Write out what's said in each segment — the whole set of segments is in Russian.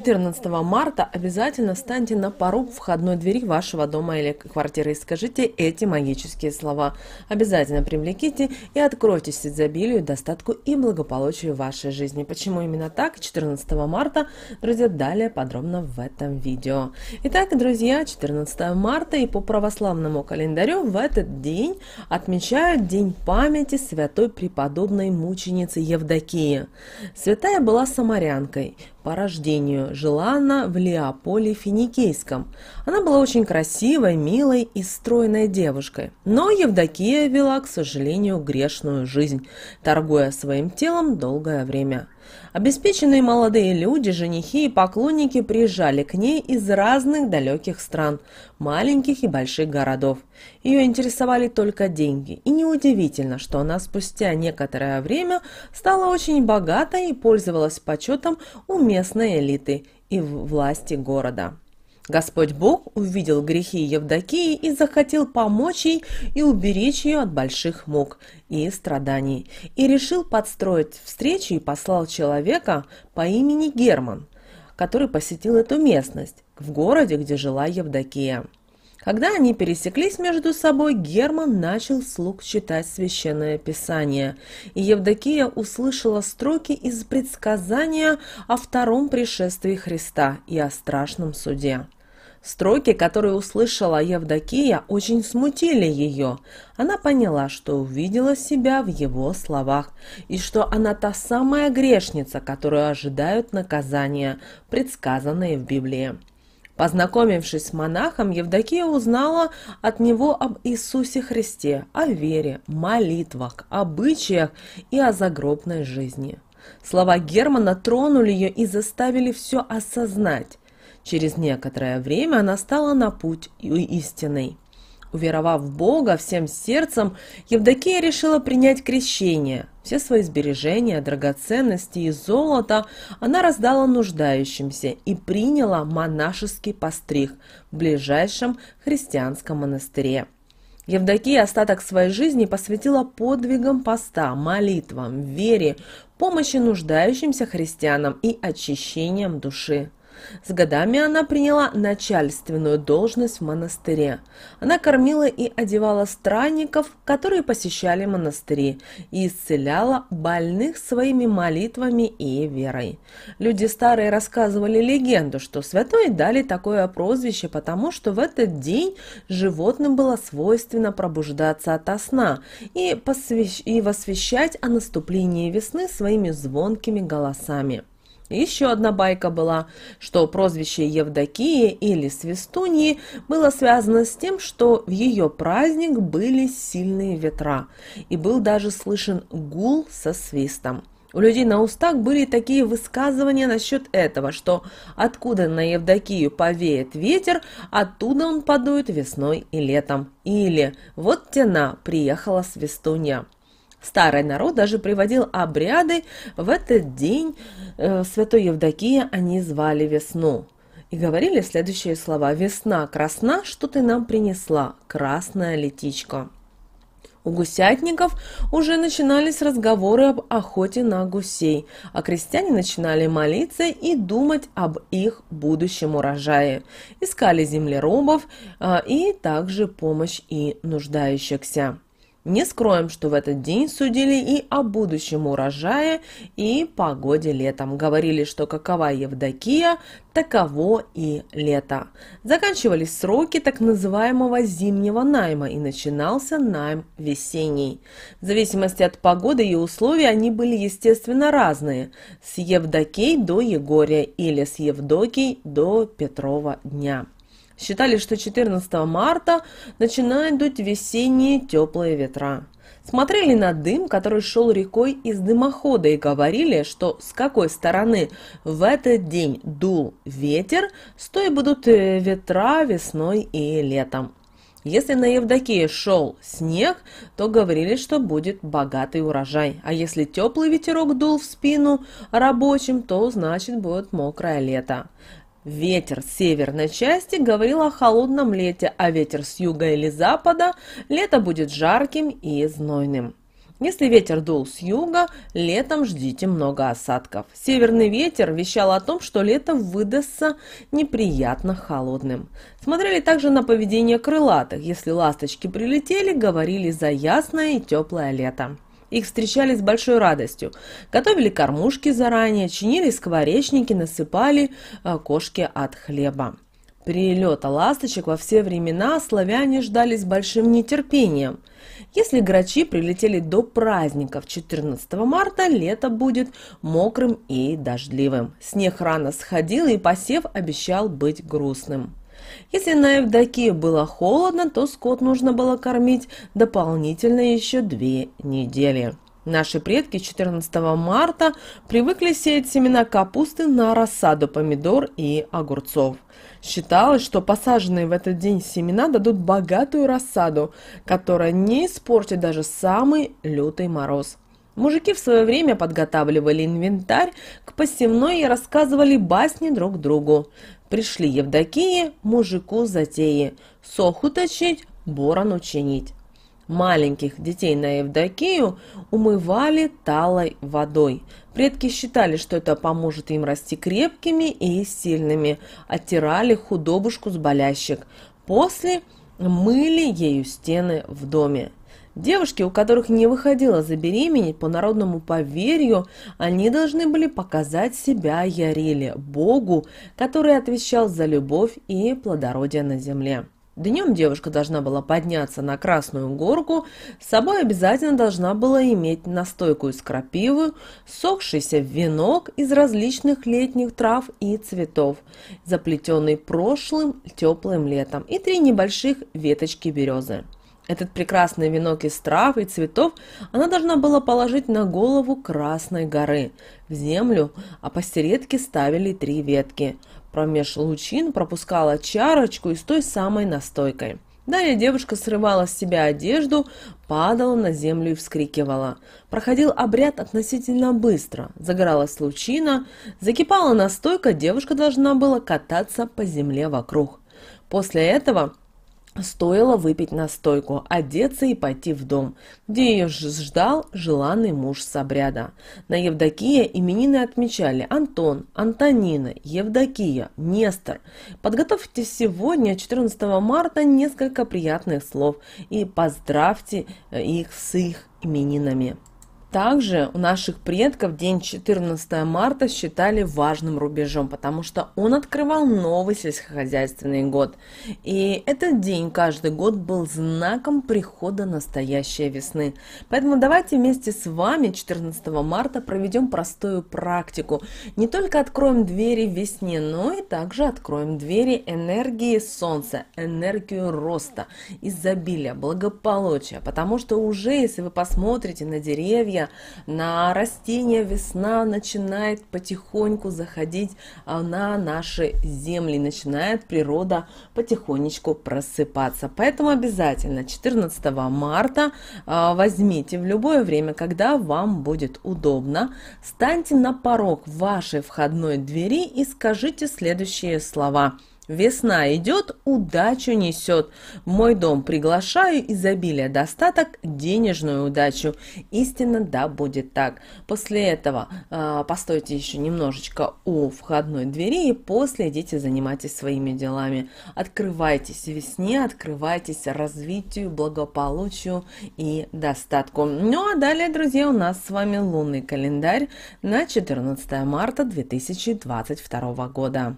14 марта обязательно встаньте на порог входной двери вашего дома или квартиры и скажите эти магические слова. Обязательно привлеките и откройтесь изобилию, достатку и благополучию вашей жизни. Почему именно так? 14 марта, друзья, далее подробно в этом видео. Итак, друзья, 14 марта и по православному календарю в этот день отмечают День памяти святой преподобной мученицы Евдокии. Святая была самарянкой по рождению Македонию. Жила она в Леополе Финикийском. Она была очень красивой, милой и стройной девушкой. Но Евдокия вела, к сожалению, грешную жизнь, торгуя своим телом долгое время. Обеспеченные молодые люди, женихи и поклонники приезжали к ней из разных далеких стран, маленьких и больших городов. Ее интересовали только деньги, и неудивительно, что она спустя некоторое время стала очень богатой и пользовалась почетом у местной элиты и власти города. Господь Бог увидел грехи Евдокии и захотел помочь ей и уберечь ее от больших мук и страданий, и решил подстроить встречу и послал человека по имени Герман, который посетил эту местность в городе, где жила Евдокия. Когда они пересеклись между собой, Герман начал слух читать священное писание, и Евдокия услышала строки из предсказания о втором пришествии Христа и о страшном суде. Строки, которые услышала Евдокия, очень смутили ее. Она поняла, что увидела себя в его словах, и что она та самая грешница, которую ожидают наказания, предсказанные в Библии. Познакомившись с монахом, Евдокия узнала от него об Иисусе Христе, о вере, молитвах, обычаях и о загробной жизни. Слова Германа тронули ее и заставили все осознать. Через некоторое время она стала на путь истинный. Уверовав в Бога всем сердцем, Евдокия решила принять крещение. Все свои сбережения, драгоценности и золото она раздала нуждающимся и приняла монашеский постриг в ближайшем христианском монастыре. Евдокия остаток своей жизни посвятила подвигам поста, молитвам, вере, помощи нуждающимся христианам и очищением души. С годами она приняла начальственную должность в монастыре. Она кормила и одевала странников, которые посещали монастыри, и исцеляла больных своими молитвами и верой. Люди старые рассказывали легенду, что святой дали такое прозвище, потому что в этот день животным было свойственно пробуждаться от сна и, посвящ... и восвещать о наступлении весны своими звонкими голосами. Еще одна байка была, что прозвище Евдокии или Свистуньи было связано с тем, что в ее праздник были сильные ветра, и был даже слышен гул со свистом. У людей на устах были такие высказывания насчет этого, что откуда на Евдокию повеет ветер, оттуда он подует весной и летом. Или «Вот тена, приехала свистунья». Старый народ даже приводил обряды в этот день э, святой Евдокии они звали весну. И говорили следующие слова «Весна красна, что ты нам принесла, красная летичка». У гусятников уже начинались разговоры об охоте на гусей, а крестьяне начинали молиться и думать об их будущем урожае. Искали землеробов а, и также помощь и нуждающихся. Не скроем, что в этот день судили и о будущем урожае, и погоде летом. Говорили, что какова Евдокия, таково и лето. Заканчивались сроки так называемого зимнего найма и начинался найм весенний. В зависимости от погоды и условий они были, естественно, разные. С Евдокей до Егория или с Евдокий до Петрова дня. Считали, что 14 марта начинают дуть весенние теплые ветра. Смотрели на дым, который шел рекой из дымохода, и говорили, что с какой стороны в этот день дул ветер, с той будут э, ветра весной и летом. Если на Евдокии шел снег, то говорили, что будет богатый урожай. А если теплый ветерок дул в спину рабочим, то значит будет мокрое лето. Ветер с северной части говорил о холодном лете, а ветер с юга или запада – лето будет жарким и знойным. Если ветер дул с юга, летом ждите много осадков. Северный ветер вещал о том, что лето выдастся неприятно холодным. Смотрели также на поведение крылатых. Если ласточки прилетели, говорили за ясное и теплое лето. Их встречали с большой радостью. Готовили кормушки заранее, чинили скворечники, насыпали э, кошки от хлеба. Прилета ласточек во все времена славяне ждали с большим нетерпением. Если грачи прилетели до праздников 14 марта, лето будет мокрым и дождливым. Снег рано сходил и посев обещал быть грустным. Если на Евдокии было холодно, то скот нужно было кормить дополнительно еще две недели. Наши предки 14 марта привыкли сеять семена капусты на рассаду помидор и огурцов. Считалось, что посаженные в этот день семена дадут богатую рассаду, которая не испортит даже самый лютый мороз. Мужики в свое время подготавливали инвентарь к посевной и рассказывали басни друг другу. Пришли Евдокии, мужику затеи, сох точить, борон учинить Маленьких детей на Евдокию умывали талой водой. Предки считали, что это поможет им расти крепкими и сильными. Оттирали худобушку с болящих. После мыли ею стены в доме. Девушки, у которых не выходило забеременеть по народному поверью, они должны были показать себя Яриле, богу, который отвечал за любовь и плодородие на земле. Днем девушка должна была подняться на Красную горку, с собой обязательно должна была иметь настойку из крапивы, сохшийся венок из различных летних трав и цветов, заплетенный прошлым теплым летом и три небольших веточки березы. Этот прекрасный венок из трав и цветов она должна была положить на голову Красной горы. В землю, а по посередке ставили три ветки. Промеж лучин пропускала чарочку из той самой настойкой. Далее девушка срывала с себя одежду, падала на землю и вскрикивала. Проходил обряд относительно быстро. Загоралась лучина, закипала настойка, девушка должна была кататься по земле вокруг. После этого Стоило выпить настойку, одеться и пойти в дом, где ее ждал желанный муж с обряда. На Евдокия именины отмечали Антон, Антонина, Евдокия, Нестор. Подготовьте сегодня, 14 марта, несколько приятных слов и поздравьте э, их с их именинами. Также у наших предков день 14 марта считали важным рубежом, потому что он открывал новый сельскохозяйственный год. И этот день каждый год был знаком прихода настоящей весны. Поэтому давайте вместе с вами 14 марта проведем простую практику. Не только откроем двери весне, но и также откроем двери энергии солнца, энергию роста, изобилия, благополучия. Потому что уже если вы посмотрите на деревья, на растения, весна начинает потихоньку заходить а, на наши земли, начинает природа потихонечку просыпаться. Поэтому обязательно 14 марта а, возьмите в любое время, когда вам будет удобно, станьте на порог вашей входной двери и скажите следующие слова – Весна идет, удачу несет. В мой дом приглашаю, изобилие, достаток, денежную удачу. Истинно, да, будет так. После этого э, постойте еще немножечко у входной двери и после идите занимайтесь своими делами. Открывайтесь весне, открывайтесь развитию, благополучию и достатку. Ну а далее, друзья, у нас с вами лунный календарь на 14 марта 2022 года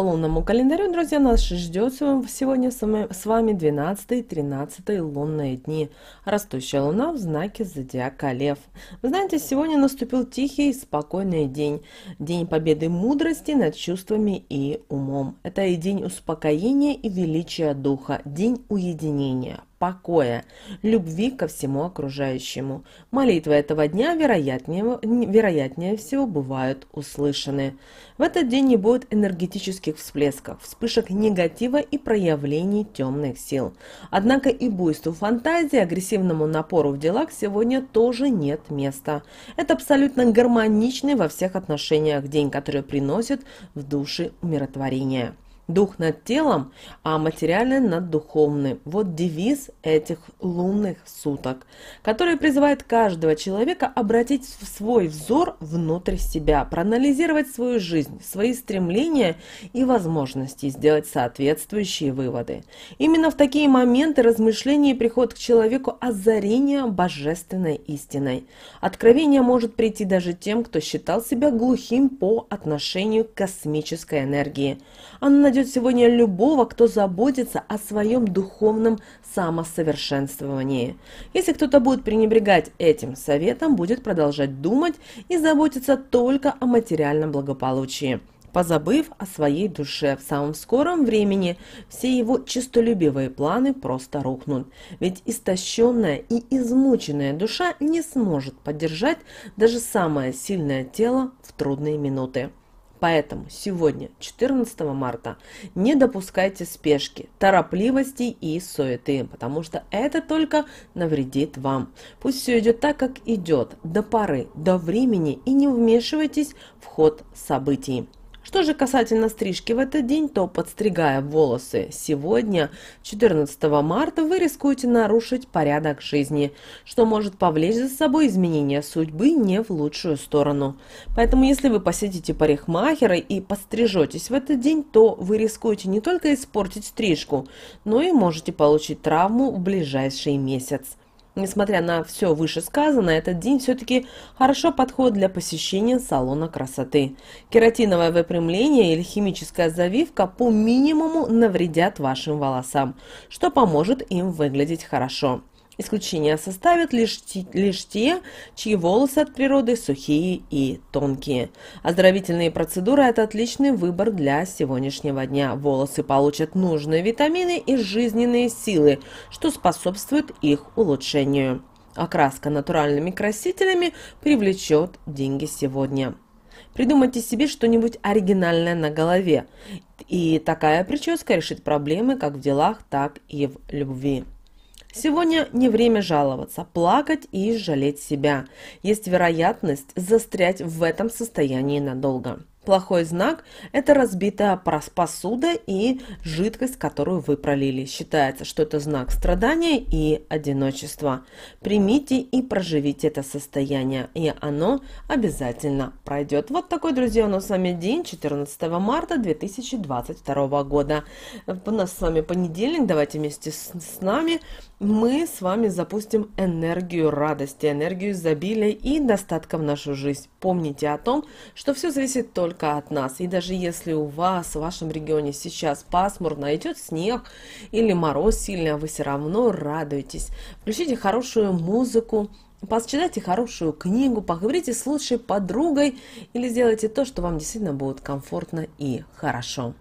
лунному календарю, друзья, нас ждет сегодня с вами 12 и 13 лунные дни. Растущая луна в знаке зодиака Лев. Вы знаете, сегодня наступил тихий спокойный день. День победы мудрости над чувствами и умом. Это и день успокоения и величия духа, день уединения, покоя, любви ко всему окружающему. Молитвы этого дня вероятнее, вероятнее всего бывают услышаны. В этот день не будет энергетических всплесков, вспышек негатива и проявлений темных сил. Однако и буйству фантазии, агрессивному напору в делах сегодня тоже нет места. Это абсолютно гармоничный во всех отношениях день, который приносит в души умиротворение. Дух над телом, а материальный над духовным. Вот девиз этих лунных суток, который призывает каждого человека обратить свой взор внутрь себя, проанализировать свою жизнь, свои стремления и возможности, сделать соответствующие выводы. Именно в такие моменты размышлений приходит к человеку озарение божественной истиной. Откровение может прийти даже тем, кто считал себя глухим по отношению к космической энергии. Анна найдет сегодня любого, кто заботится о своем духовном самосовершенствовании. Если кто-то будет пренебрегать этим советом, будет продолжать думать и заботиться только о материальном благополучии позабыв о своей душе. В самом скором времени все его честолюбивые планы просто рухнут. Ведь истощенная и измученная душа не сможет поддержать даже самое сильное тело в трудные минуты. Поэтому сегодня, 14 марта, не допускайте спешки, торопливости и суеты, потому что это только навредит вам. Пусть все идет так, как идет, до поры, до времени и не вмешивайтесь в ход событий. Что же касательно стрижки в этот день, то подстригая волосы сегодня, 14 марта, вы рискуете нарушить порядок жизни, что может повлечь за собой изменения судьбы не в лучшую сторону. Поэтому если вы посетите парикмахера и подстрижетесь в этот день, то вы рискуете не только испортить стрижку, но и можете получить травму в ближайший месяц. Несмотря на все вышесказанное, этот день все-таки хорошо подходит для посещения салона красоты. Кератиновое выпрямление или химическая завивка по минимуму навредят вашим волосам, что поможет им выглядеть хорошо. Исключение составят лишь, лишь те, чьи волосы от природы сухие и тонкие. Оздоровительные процедуры – это отличный выбор для сегодняшнего дня. Волосы получат нужные витамины и жизненные силы, что способствует их улучшению. Окраска натуральными красителями привлечет деньги сегодня. Придумайте себе что-нибудь оригинальное на голове. И такая прическа решит проблемы как в делах, так и в любви. Сегодня не время жаловаться, плакать и жалеть себя. Есть вероятность застрять в этом состоянии надолго. Плохой знак – это разбитая посуда и жидкость, которую вы пролили. Считается, что это знак страдания и одиночества. Примите и проживите это состояние, и оно обязательно пройдет. Вот такой, друзья, у нас с вами день, 14 марта 2022 года. У нас с вами понедельник, давайте вместе с, с нами мы с вами запустим энергию радости, энергию изобилия и достатка в нашу жизнь. Помните о том, что все зависит только пока от нас. И даже если у вас в вашем регионе сейчас пасмурно, а идет снег или мороз сильный, а вы все равно радуетесь. Включите хорошую музыку, Почитайте хорошую книгу, поговорите с лучшей подругой или сделайте то, что вам действительно будет комфортно и хорошо.